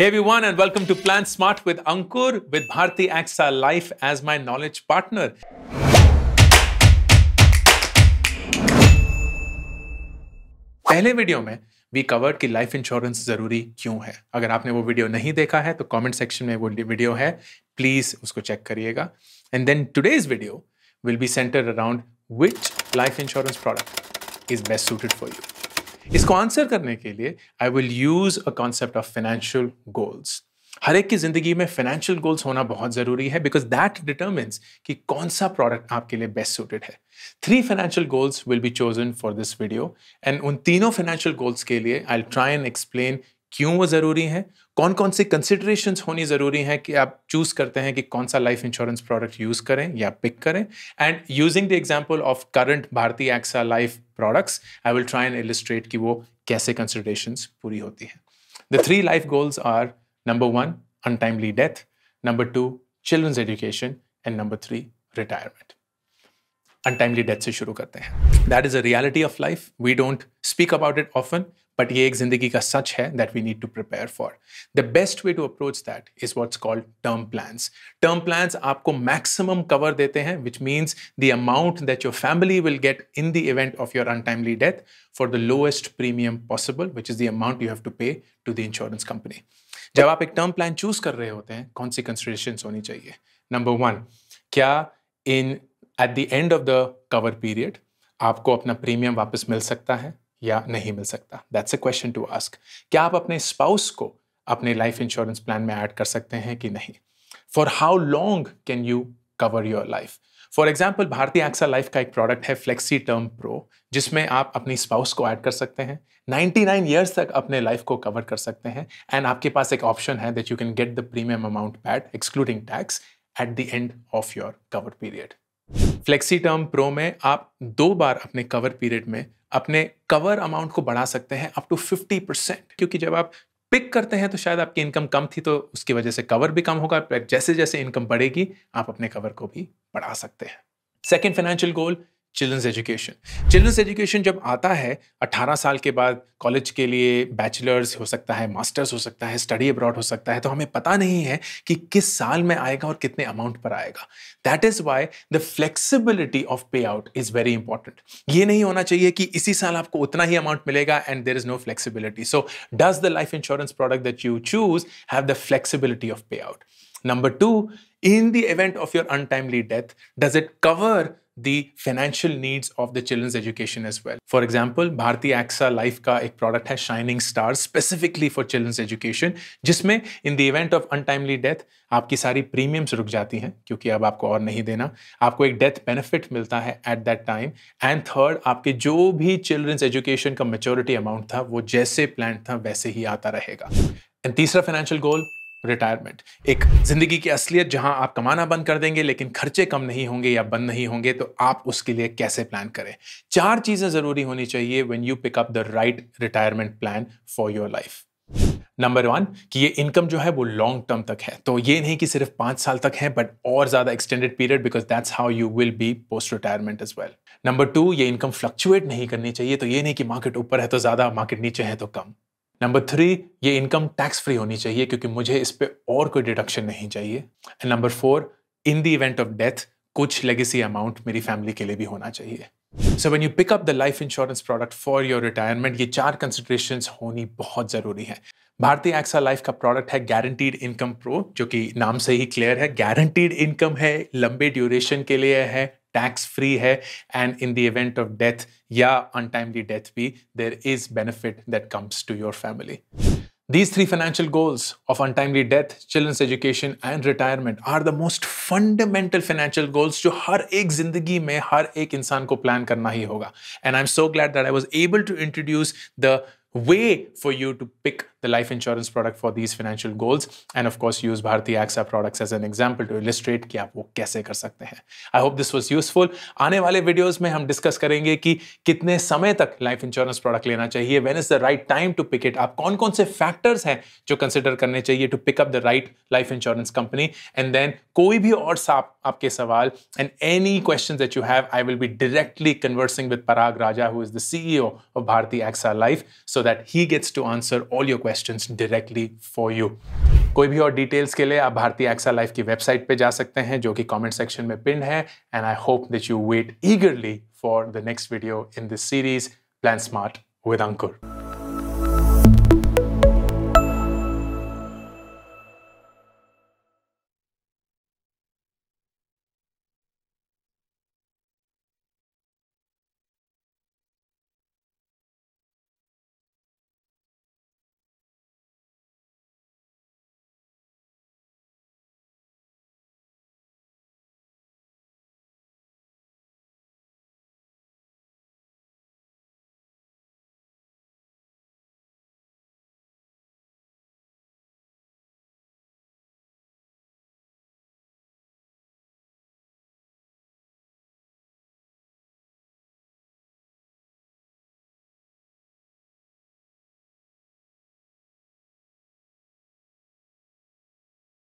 Hey everyone, and welcome to Plan Smart with Ankur with Bharti AXA Life as my knowledge partner. पहले video में we covered कि life insurance ज़रूरी क्यों है अगर आपने वो वीडियो नहीं देखा है तो कमेंट सेक्शन में वो वीडियो है प्लीज़ उसको चेक करिएगा and then today's video will be centre around which life insurance product is best suited for you इसको आंसर करने के लिए I will use a concept of financial goals हर एक की ज़िंदगी में फाइनेंशियल गोल्स होना बहुत ज़रूरी है बिकॉज दैट डिटर्मिन्स कि कौन सा प्रोडक्ट आपके लिए बेस्ट सुटेड है three financial goals will be chosen for this video and उन तीनों फाइनेंशियल गोल्स के लिए आई ट्राई एंड एक्सप्लेन क्यों वो ज़रूरी हैं कौन कौन से कंसिडरेशन होनी ज़रूरी हैं कि आप चूज़ करते हैं कि कौन सा लाइफ इंश्योरेंस प्रोडक्ट यूज़ करें या पिक करें and using the example of current Bharti AXA Life products I will try and illustrate कि वो कैसे कंसिड्रेशन पूरी होती है the three life goals are number one untimely death number two children's education and number three retirement untimely death से शुरू करते हैं that is a reality of life we don't speak about it often but ये एक जिंदगी का सच है that we need to prepare for the best way to approach that is what's called term plan term plan आपको maximum cover देते हैं which means the amount that your family will get in the event of your untimely death for the lowest premium possible which is the amount you have to pay to the insurance company जब आप एक term plan choose कर रहे होते हैं कौन सी consideration होनी चाहिए नंबर वन क्या इन at the end of the cover period आपको अपना प्रीमियम वापस मिल सकता है या नहीं मिल सकता that's a question to ask क्या आप अपने स्पाउस को अपने लाइफ इंश्योरेंस प्लान में ऐड कर सकते हैं कि नहीं for how long can you cover your life for example Bharti AXA Life का एक प्रोडक्ट है फ्लेक्सी टर्म प्रो जिसमें आप अपनी स्पाउस को ऐड कर सकते हैं 99 नाइन ईयर्स तक अपने लाइफ को कवर कर सकते हैं एंड आपके पास एक ऑप्शन है that you can get the premium amount back excluding tax at the end of your cover period Flexi Term Pro में आप दो बार अपने कवर पीरियड में अपने कवर अमाउंट को बढ़ा सकते हैं अप टू फिफ्टी परसेंट क्योंकि जब आप पिक करते हैं तो शायद आपकी इनकम कम थी तो उसकी वजह से कवर भी कम होगा जैसे जैसे इनकम बढ़ेगी आप अपने कवर को भी बढ़ा सकते हैं second financial goal children's education children's education जब आता है 18 साल के बाद कॉलेज के लिए बैचलर्स हो सकता है मास्टर्स हो सकता है स्टडी अब्रॉड हो सकता है तो हमें पता नहीं है कि किस साल में आएगा और कितने अमाउंट पर आएगा that is why the flexibility of payout is very important ये नहीं होना चाहिए कि इसी साल आपको उतना ही अमाउंट मिलेगा and there is no flexibility so does the life insurance product that you choose have the flexibility of payout number two in the event of your untimely death does it cover the financial needs of the children's education as well. For example, Bharti AXA Life का एक product है Shining Star specifically for children's education जिसमें in the event of untimely death आपकी सारी premiums रुक जाती हैं क्योंकि अब आपको और नहीं देना आपको एक डेथ बेनिफिट मिलता है at that time and third आपके जो भी चिल्ड्रंस एजुकेशन का मेच्योरिटी अमाउंट था वो जैसे प्लान था वैसे ही आता रहेगा एंड तीसरा फाइनेंशियल गोल रिटायरमेंट एक जिंदगी की असलियत जहां आप कमाना बंद कर देंगे लेकिन खर्चे कम नहीं होंगे या बंद नहीं होंगे तो आप उसके लिए कैसे प्लान करें चार चीजें जरूरी होनी चाहिए when you pick up the right retirement plan for your life number one कि ये इनकम जो है वो लॉन्ग टर्म तक है तो ये नहीं कि सिर्फ पांच साल तक है बट और ज़्यादा extended period because that's how you will be post retirement as well number two ये इनकम फ्लक्चुएट नहीं करनी चाहिए तो ये नहीं कि मार्केट ऊपर है तो ज़्यादा मार्केट नीचे है तो कम नंबर थ्री ये इनकम टैक्स फ्री होनी चाहिए क्योंकि मुझे इस पर और कोई डिडक्शन नहीं चाहिए and number four in the event of death कुछ लेगेसी अमाउंट मेरी फैमिली के लिए भी होना चाहिए so when you pick up the life insurance product for your retirement ये चार कंसिडरेशन होनी बहुत ज़रूरी है भारतीय एक्सा लाइफ का प्रोडक्ट है गारंटीड इनकम प्रो जो कि नाम से ही क्लियर है गारंटीड इनकम है लंबे ड्यूरेशन के लिए है टैक्स फ्री है and in the event of death या अनटाइमली डेथ भी there is benefit that comes to your family These three financial goals of untimely death, children's education, and retirement are the most fundamental financial goals जो हर एक जिंदगी में हर एक इंसान को plan करना ही होगा and I am so glad that I was able to introduce the way for you to pick the life insurance product for these financial goals and of course use Bharti AXA products as an example to illustrate कि आप वो कैसे कर सकते हैं I hope this was useful आने वाले videos में हम डिस्कस करेंगे कि कितने समय तक लाइफ इंश्योरेंस प्रोडक्ट लेना चाहिए when is the right time to pick it आप कौन कौन से फैक्टर्स हैं जो कंसिडर करने चाहिए to pick up the right life insurance company and then कोई भी और साफ आपके सवाल and any question that you have I will be directly conversing with Parag Raja who is the CEO of Bharti AXA life so that he gets to answer all your question question directly for you कोई भी और details के लिए आप भारतीय AXA life की website पे जा सकते हैं जो कि कमेंट सेक्शन में पिन है and I hope that you wait eagerly for the next video in this series plan smart with Ankur